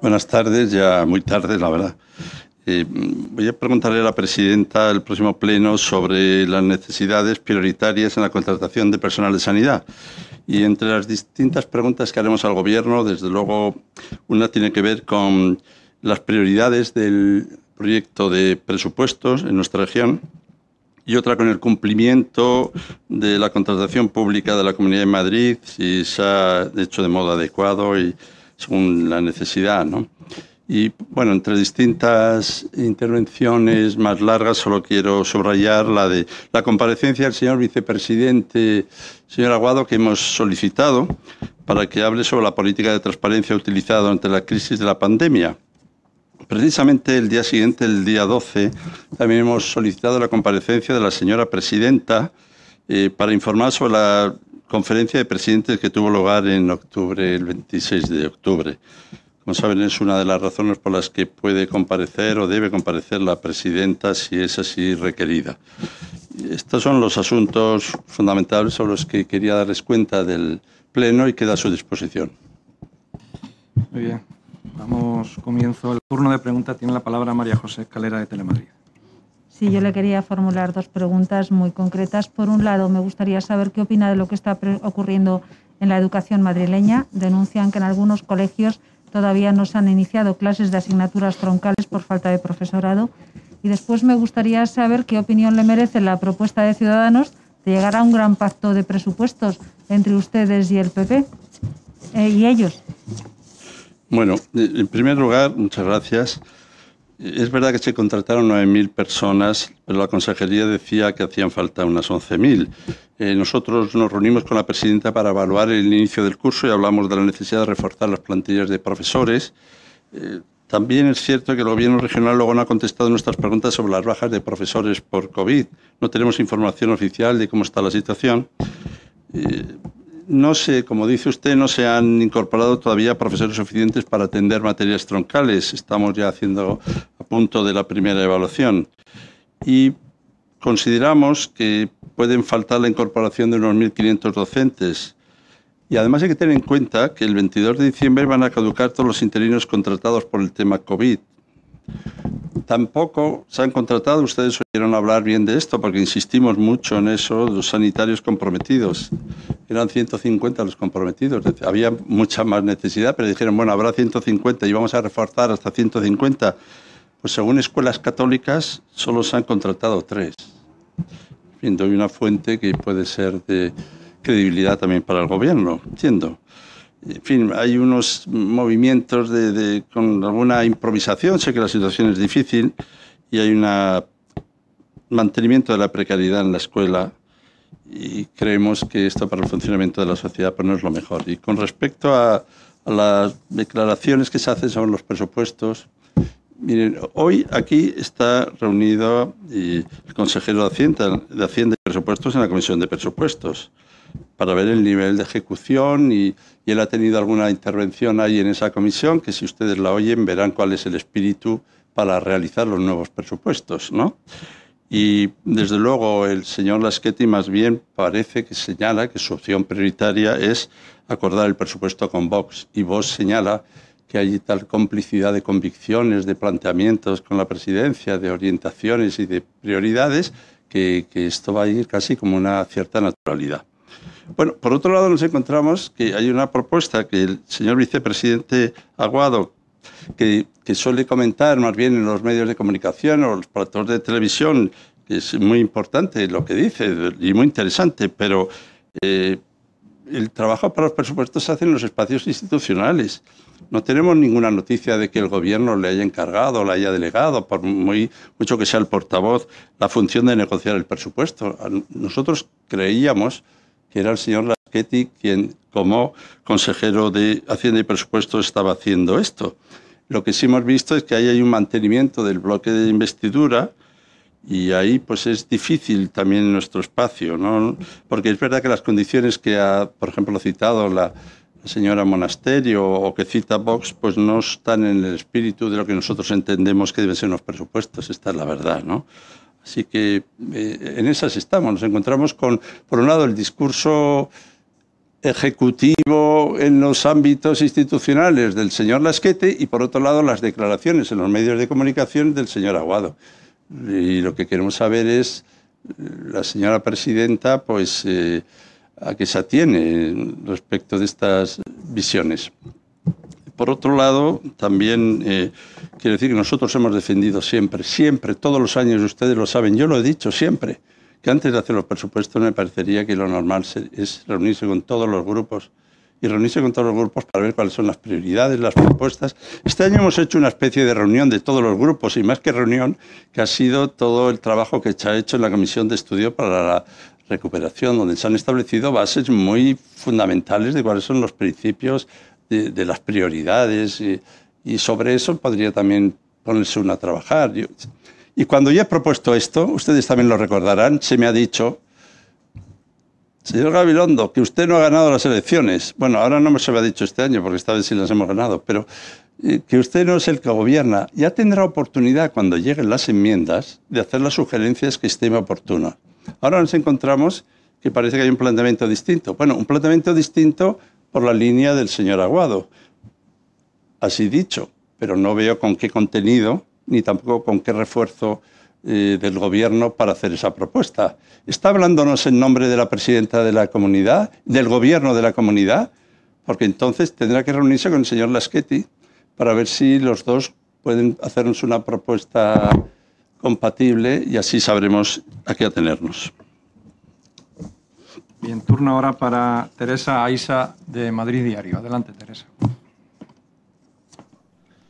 Buenas tardes, ya muy tarde, la verdad. Eh, voy a preguntarle a la presidenta el próximo pleno sobre las necesidades prioritarias en la contratación de personal de sanidad. Y entre las distintas preguntas que haremos al Gobierno, desde luego, una tiene que ver con las prioridades del proyecto de presupuestos en nuestra región y otra con el cumplimiento de la contratación pública de la Comunidad de Madrid, si se ha hecho de modo adecuado y según la necesidad, ¿no? Y bueno, entre distintas intervenciones más largas, solo quiero subrayar la de la comparecencia del señor vicepresidente, señor Aguado, que hemos solicitado para que hable sobre la política de transparencia utilizada durante la crisis de la pandemia. Precisamente el día siguiente, el día 12, también hemos solicitado la comparecencia de la señora presidenta eh, para informar sobre la conferencia de presidentes que tuvo lugar en octubre, el 26 de octubre. Como saben, es una de las razones por las que puede comparecer o debe comparecer la presidenta si es así requerida. Estos son los asuntos fundamentales sobre los que quería darles cuenta del Pleno y queda a su disposición. Muy bien. Vamos, comienzo. El turno de pregunta tiene la palabra María José Calera, de Telemadrid. Sí, yo le quería formular dos preguntas muy concretas. Por un lado, me gustaría saber qué opina de lo que está ocurriendo en la educación madrileña. Denuncian que en algunos colegios todavía no se han iniciado clases de asignaturas troncales por falta de profesorado. Y después me gustaría saber qué opinión le merece la propuesta de Ciudadanos de llegar a un gran pacto de presupuestos entre ustedes y el PP eh, y ellos. Bueno, en primer lugar, muchas gracias. Es verdad que se contrataron 9.000 personas, pero la consejería decía que hacían falta unas 11.000. Eh, nosotros nos reunimos con la presidenta para evaluar el inicio del curso y hablamos de la necesidad de reforzar las plantillas de profesores. Eh, también es cierto que el gobierno regional luego no ha contestado nuestras preguntas sobre las bajas de profesores por COVID. No tenemos información oficial de cómo está la situación. Eh, no sé, como dice usted, no se han incorporado todavía profesores suficientes para atender materias troncales. Estamos ya haciendo a punto de la primera evaluación. Y consideramos que pueden faltar la incorporación de unos 1.500 docentes. Y además hay que tener en cuenta que el 22 de diciembre van a caducar todos los interinos contratados por el tema COVID tampoco se han contratado, ustedes oyeron hablar bien de esto, porque insistimos mucho en eso, los sanitarios comprometidos. Eran 150 los comprometidos, había mucha más necesidad, pero dijeron, bueno, habrá 150 y vamos a reforzar hasta 150. Pues según escuelas católicas, solo se han contratado tres. En fin, una fuente que puede ser de credibilidad también para el gobierno, entiendo. En fin, hay unos movimientos de, con alguna improvisación, sé que la situación es difícil y hay un mantenimiento de la precariedad en la escuela y creemos que esto para el funcionamiento de la sociedad pues, no es lo mejor. Y con respecto a, las declaraciones que se hacen sobre los presupuestos, Miren, hoy aquí está reunido eh, el consejero de Hacienda, de Hacienda y Presupuestos en la Comisión de Presupuestos para ver el nivel de ejecución y, él ha tenido alguna intervención ahí en esa comisión que si ustedes la oyen verán cuál es el espíritu para realizar los nuevos presupuestos, ¿no? Y desde luego el señor Laschetti más bien parece que señala que su opción prioritaria es acordar el presupuesto con Vox y Vox señala que hay tal complicidad de convicciones, de planteamientos con la presidencia, de orientaciones y de prioridades que esto va a ir casi como una cierta naturalidad. Bueno, por otro lado nos encontramos que hay una propuesta que el señor vicepresidente Aguado, que, suele comentar más bien en los medios de comunicación o los platores de televisión, que es muy importante lo que dice y muy interesante, pero eh, el trabajo para los presupuestos se hace en los espacios institucionales. No tenemos ninguna noticia de que el gobierno le haya encargado, le haya delegado, por mucho que sea el portavoz, la función de negociar el presupuesto. Nosotros creíamos que era el señor Laschetti quien, como consejero de Hacienda y Presupuestos, estaba haciendo esto. Lo que sí hemos visto es que ahí hay un mantenimiento del bloque de investidura, y ahí pues es difícil también nuestro espacio, ¿no? Porque es verdad que las condiciones que ha, por ejemplo, citado la señora Monasterio o que cita Vox, pues no están en el espíritu de lo que nosotros entendemos que deben ser los presupuestos, esta es la verdad, ¿no? Así que eh, en esas estamos, nos encontramos con, por un lado, el discurso ejecutivo en los ámbitos institucionales del señor Lasquete y, por otro lado, las declaraciones en los medios de comunicación del señor Aguado. Y lo que queremos saber es, eh, la señora presidenta, pues, eh, a qué se atiene respecto de estas visiones. Por otro lado, también eh, quiero decir que nosotros hemos defendido siempre, siempre, todos los años, ustedes lo saben, yo lo he dicho siempre, que antes de hacer los presupuestos me parecería que lo normal es reunirse con todos los grupos y reunirse con todos los grupos para ver cuáles son las prioridades, las propuestas. Este año hemos hecho una especie de reunión de todos los grupos y más que reunión, que ha sido todo el trabajo que se ha hecho en la Comisión de Estudio para la recuperación, donde se han establecido bases muy fundamentales de cuáles son los principios de, las prioridades y, sobre eso podría también ponerse uno a trabajar. y cuando yo he propuesto esto, ustedes también lo recordarán, se me ha dicho, señor Gabilondo, que usted no ha ganado las elecciones. Bueno, ahora no me se lo ha dicho este año, porque esta vez sí las hemos ganado, pero eh, que usted no es el que gobierna. Ya tendrá oportunidad, cuando lleguen las enmiendas, de hacer las sugerencias que estime oportuna Ahora nos encontramos que parece que hay un planteamiento distinto. Bueno, un planteamiento distinto por la línea del señor Aguado. Así dicho, pero no veo con qué contenido ni tampoco con qué refuerzo eh, del gobierno para hacer esa propuesta. ¿Está hablándonos en nombre de la presidenta de la comunidad, del gobierno de la comunidad? Porque entonces tendrá que reunirse con el señor Laschetti para ver si los dos pueden hacernos una propuesta compatible y así sabremos a qué atenernos. Bien, turno ahora para Teresa Aisa de Madrid Diario. Adelante, Teresa.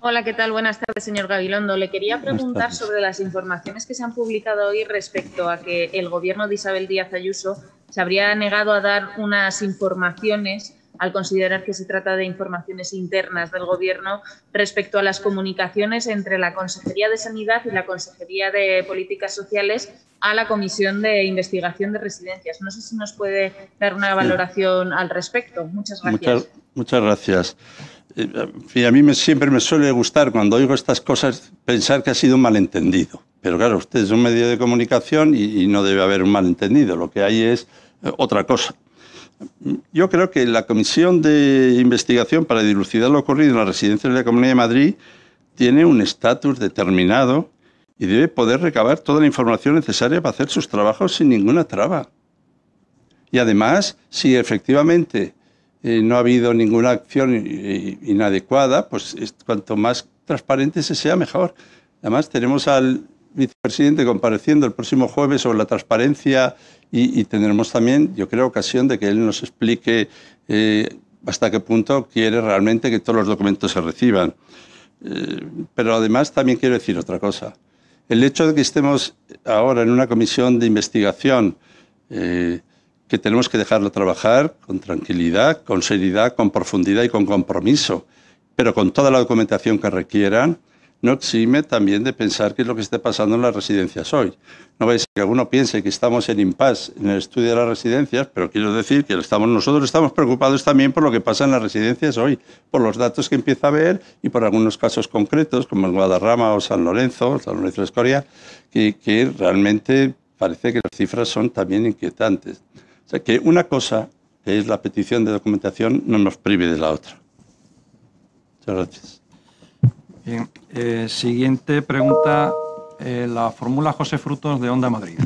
Hola, ¿qué tal? Buenas tardes, señor Gabilondo. Le quería preguntar sobre las informaciones que se han publicado hoy respecto a que el gobierno de Isabel Díaz Ayuso se habría negado a dar unas informaciones al considerar que se trata de informaciones internas del Gobierno respecto a las comunicaciones entre la Consejería de Sanidad y la Consejería de Políticas Sociales a la Comisión de Investigación de Residencias. No sé si nos puede dar una valoración al respecto. Muchas gracias. Muchas, gracias. Y eh, a mí siempre me suele gustar cuando oigo estas cosas pensar que ha sido un malentendido. Pero claro, usted es un medio de comunicación y no debe haber un malentendido. Lo que hay es eh, otra cosa. Yo creo que la Comisión de Investigación para dilucidar lo ocurrido en la residencia de la Comunidad de Madrid tiene un estatus determinado y debe poder recabar toda la información necesaria para hacer sus trabajos sin ninguna traba. Y además, si efectivamente eh, no ha habido ninguna acción inadecuada, pues cuanto más transparente se sea, mejor. Además, tenemos al vicepresidente compareciendo el próximo jueves sobre la transparencia y, tendremos también, yo creo, ocasión de que él nos explique eh, hasta qué punto quiere realmente que todos los documentos se reciban. Eh, pero además también quiero decir otra cosa. El hecho de que estemos ahora en una comisión de investigación eh, que tenemos que dejarlo trabajar con tranquilidad, con seriedad, con profundidad y con compromiso, pero con toda la documentación que requieran, no exime también de pensar qué es lo que está pasando en las residencias hoy. No vais a que alguno piense que estamos en impas en el estudio de las residencias, pero quiero decir que estamos, nosotros estamos preocupados también por lo que pasa en las residencias hoy, por los datos que empieza a ver y por algunos casos concretos, como en Guadarrama o San Lorenzo, San Lorenzo de Escoria, que, que realmente parece que las cifras son también inquietantes. O sea, que una cosa, que es la petición de documentación, no nos prive de la otra. Muchas gracias. Bien, eh, siguiente pregunta, eh, la fórmula José Frutos de Onda Madrid.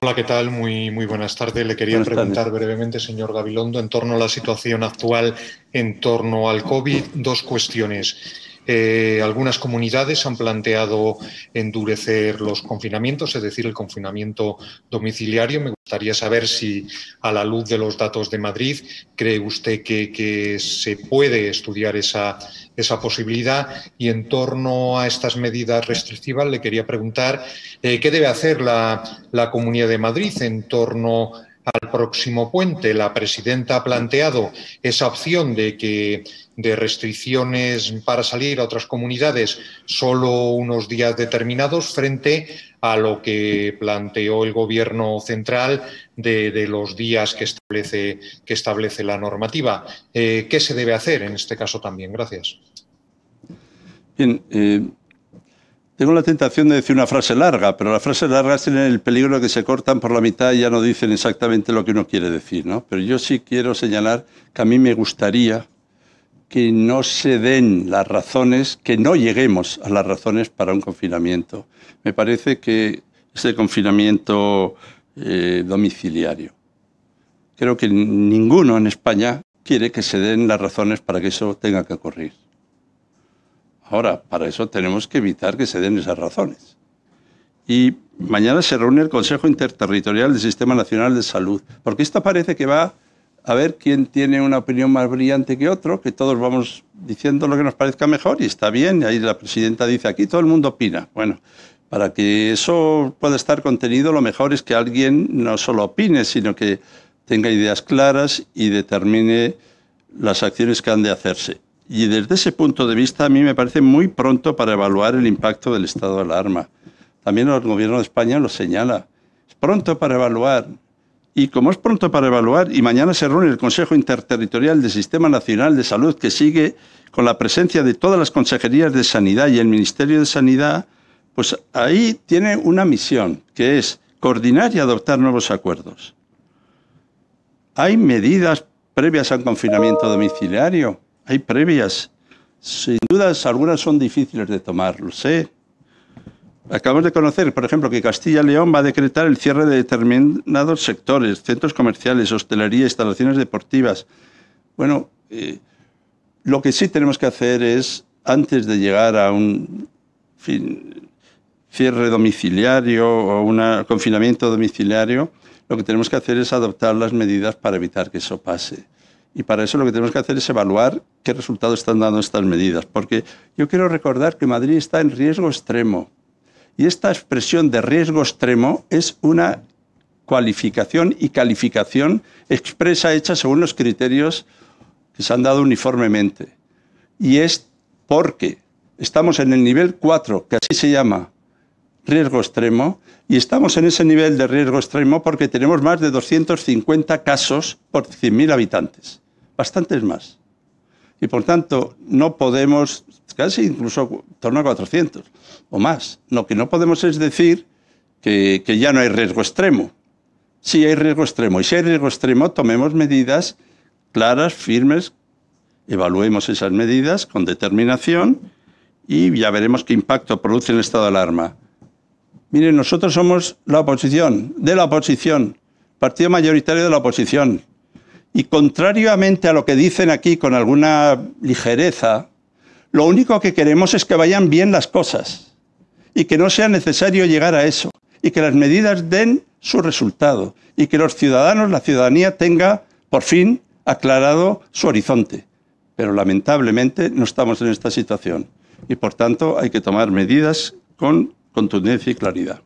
Hola, ¿qué tal? Muy, muy buenas tardes. Le quería preguntar brevemente, señor Gabilondo, en torno a la situación actual en torno al COVID, dos cuestiones. Eh, algunas comunidades han planteado endurecer los confinamientos, es decir, el confinamiento domiciliario. Me gustaría saber si, a la luz de los datos de Madrid, cree usted que, que se puede estudiar esa, esa posibilidad. Y en torno a estas medidas restrictivas, le quería preguntar eh, qué debe hacer la, la Comunidad de Madrid en torno al próximo puente. La presidenta ha planteado esa opción de que de restricciones para salir a otras comunidades solo unos días determinados frente a lo que planteó el gobierno central de, los días que establece, la normativa. Eh, ¿Qué se debe hacer en este caso también? Gracias. Bien, eh, tengo la tentación de decir una frase larga, pero las frases largas tienen el peligro de que se cortan por la mitad y ya no dicen exactamente lo que uno quiere decir, ¿no? Pero yo sí quiero señalar que a mí me gustaría que no se den las razones, que no lleguemos a las razones para un confinamiento. Me parece que es el confinamiento eh, domiciliario. Creo que ninguno en España quiere que se den las razones para que eso tenga que ocurrir. Ahora, para eso tenemos que evitar que se den esas razones. Y mañana se reúne el Consejo Interterritorial del Sistema Nacional de Salud, porque esto parece que va a ver quién tiene una opinión más brillante que otro, que todos vamos diciendo lo que nos parezca mejor y está bien, Y ahí la presidenta dice aquí todo el mundo opina. Bueno, para que eso pueda estar contenido lo mejor es que alguien no solo opine, sino que tenga ideas claras y determine las acciones que han de hacerse. Y desde ese punto de vista, a mí me parece muy pronto para evaluar el impacto del estado de alarma. También el gobierno de España lo señala. Es pronto para evaluar. Y como es pronto para evaluar, y mañana se reúne el Consejo Interterritorial del Sistema Nacional de Salud, que sigue con la presencia de todas las consejerías de Sanidad y el Ministerio de Sanidad, pues ahí tiene una misión, que es coordinar y adoptar nuevos acuerdos. Hay medidas previas al confinamiento domiciliario hay previas. Sin dudas, algunas son difíciles de tomar, lo sé. Acabamos de conocer, por ejemplo, que Castilla y León va a decretar el cierre de determinados sectores, centros comerciales, hostelería, instalaciones deportivas. Bueno, eh, lo que sí tenemos que hacer es, antes de llegar a un cierre domiciliario o un confinamiento domiciliario, lo que tenemos que hacer es adoptar las medidas para evitar que eso pase. Y para eso lo que tenemos que hacer es evaluar qué resultados están dando estas medidas. Porque yo quiero recordar que Madrid está en riesgo extremo. Y esta expresión de riesgo extremo es una cualificación y calificación expresa hecha según los criterios que se han dado uniformemente. Y es porque estamos en el nivel 4, que así se llama, riesgo extremo, y estamos en ese nivel de riesgo extremo porque tenemos más de 250 casos por 100.000 habitantes bastantes más. Y por tanto, no podemos, casi incluso torno a 400 o más. Lo que no podemos es decir que, ya no hay riesgo extremo. Sí hay riesgo extremo. Y si hay riesgo extremo, tomemos medidas claras, firmes, evaluemos esas medidas con determinación y ya veremos qué impacto produce el estado de alarma. Miren, nosotros somos la oposición, de la oposición, partido mayoritario de la oposición. Y contrariamente a lo que dicen aquí con alguna ligereza, lo único que queremos es que vayan bien las cosas y que no sea necesario llegar a eso y que las medidas den su resultado y que los ciudadanos, la ciudadanía tenga por fin aclarado su horizonte. Pero lamentablemente no estamos en esta situación y por tanto hay que tomar medidas con contundencia y claridad.